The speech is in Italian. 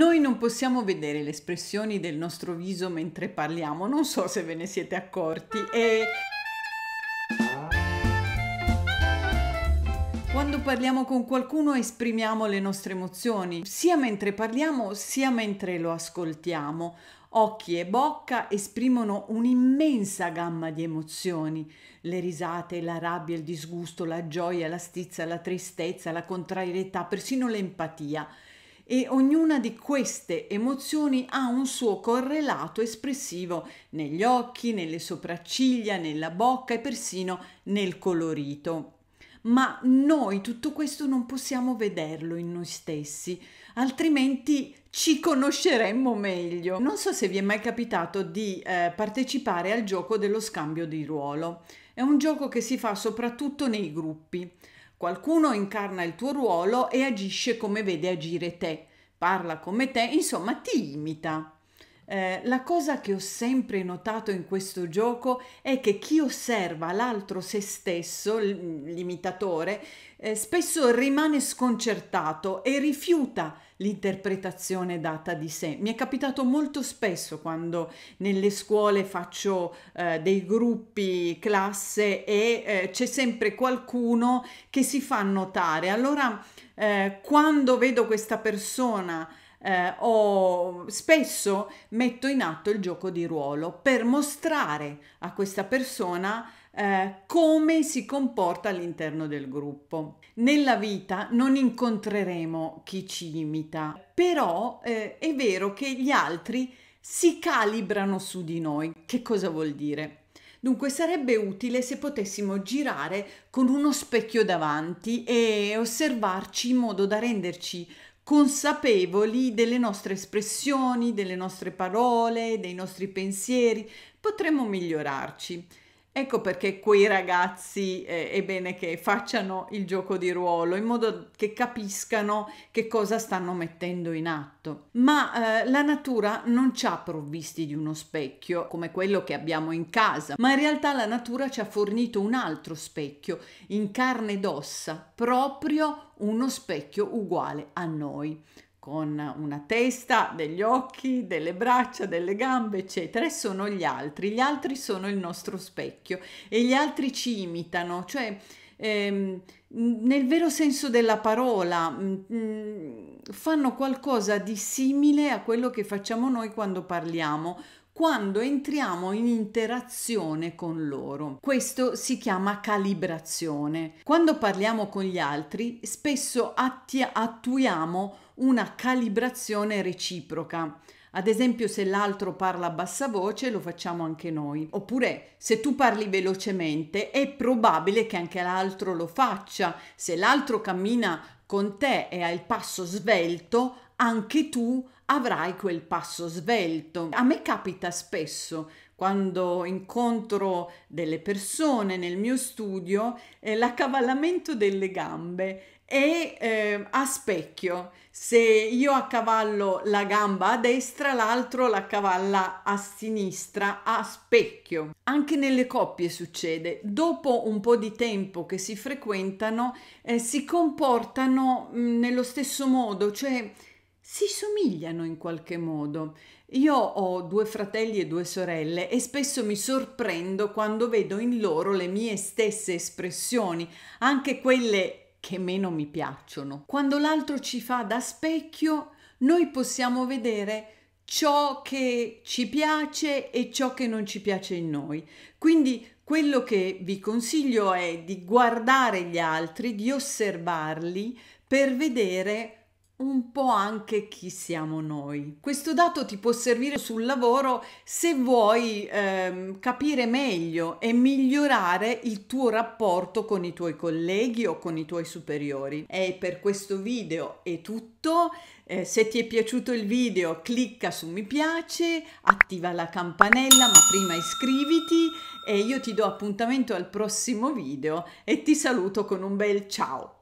Noi non possiamo vedere le espressioni del nostro viso mentre parliamo, non so se ve ne siete accorti e... Quando parliamo con qualcuno esprimiamo le nostre emozioni, sia mentre parliamo sia mentre lo ascoltiamo. Occhi e bocca esprimono un'immensa gamma di emozioni, le risate, la rabbia, il disgusto, la gioia, la stizza, la tristezza, la contrarietà, persino l'empatia e ognuna di queste emozioni ha un suo correlato espressivo negli occhi, nelle sopracciglia, nella bocca e persino nel colorito. Ma noi tutto questo non possiamo vederlo in noi stessi, altrimenti ci conosceremmo meglio. Non so se vi è mai capitato di eh, partecipare al gioco dello scambio di ruolo. È un gioco che si fa soprattutto nei gruppi. Qualcuno incarna il tuo ruolo e agisce come vede agire te, parla come te, insomma ti imita. Eh, la cosa che ho sempre notato in questo gioco è che chi osserva l'altro se stesso, mm, l'imitatore, eh, spesso rimane sconcertato e rifiuta l'interpretazione data di sé. Mi è capitato molto spesso quando nelle scuole faccio eh, dei gruppi classe e eh, c'è sempre qualcuno che si fa notare. Allora, eh, quando vedo questa persona eh, o spesso metto in atto il gioco di ruolo per mostrare a questa persona eh, come si comporta all'interno del gruppo. Nella vita non incontreremo chi ci imita, però eh, è vero che gli altri si calibrano su di noi. Che cosa vuol dire? Dunque sarebbe utile se potessimo girare con uno specchio davanti e osservarci in modo da renderci consapevoli delle nostre espressioni, delle nostre parole, dei nostri pensieri, potremmo migliorarci. Ecco perché quei ragazzi eh, è bene che facciano il gioco di ruolo in modo che capiscano che cosa stanno mettendo in atto. Ma eh, la natura non ci ha provvisti di uno specchio come quello che abbiamo in casa, ma in realtà la natura ci ha fornito un altro specchio in carne ed ossa, proprio uno specchio uguale a noi con una testa, degli occhi, delle braccia, delle gambe, eccetera, e sono gli altri. Gli altri sono il nostro specchio e gli altri ci imitano, cioè ehm, nel vero senso della parola mh, mm, mm, fanno qualcosa di simile a quello che facciamo noi quando parliamo quando entriamo in interazione con loro. Questo si chiama calibrazione. Quando parliamo con gli altri, spesso atti- attuiamo una calibrazione reciproca. Ad esempio, se l'altro parla a bassa voce, lo facciamo anche noi. Oppure, se tu parli velocemente, è probabile che anche l'altro lo faccia. Se l'altro cammina con te e ha il passo svelto, anche tu avrai quel passo svelto. A me capita spesso quando incontro delle persone nel mio studio eh, l'accavallamento delle gambe è eh, a specchio. Se io accavallo la gamba a destra, l'altro la cavalla a sinistra a specchio. Anche nelle coppie succede. Dopo un po' di tempo che si frequentano, eh, si comportano mh, mm, nello stesso modo, cioè si somigliano in qualche modo. Io ho due fratelli e due sorelle e spesso mi sorprendo quando vedo in loro le mie stesse espressioni, anche quelle che meno mi piacciono. Quando l'altro ci fa da specchio, noi possiamo vedere ciò che ci piace e ciò che non ci piace in noi. Quindi quello che vi consiglio è di guardare gli altri, di osservarli per vedere un po' anche chi siamo noi. Questo dato ti può servire sul lavoro se vuoi ehm, capire meglio e migliorare il tuo rapporto con i tuoi colleghi o con i tuoi superiori. E per questo video è tutto. Eh, se ti è piaciuto il video clicca su mi piace, attiva la campanella, ma prima iscriviti e io ti do appuntamento al prossimo video e ti saluto con un bel ciao.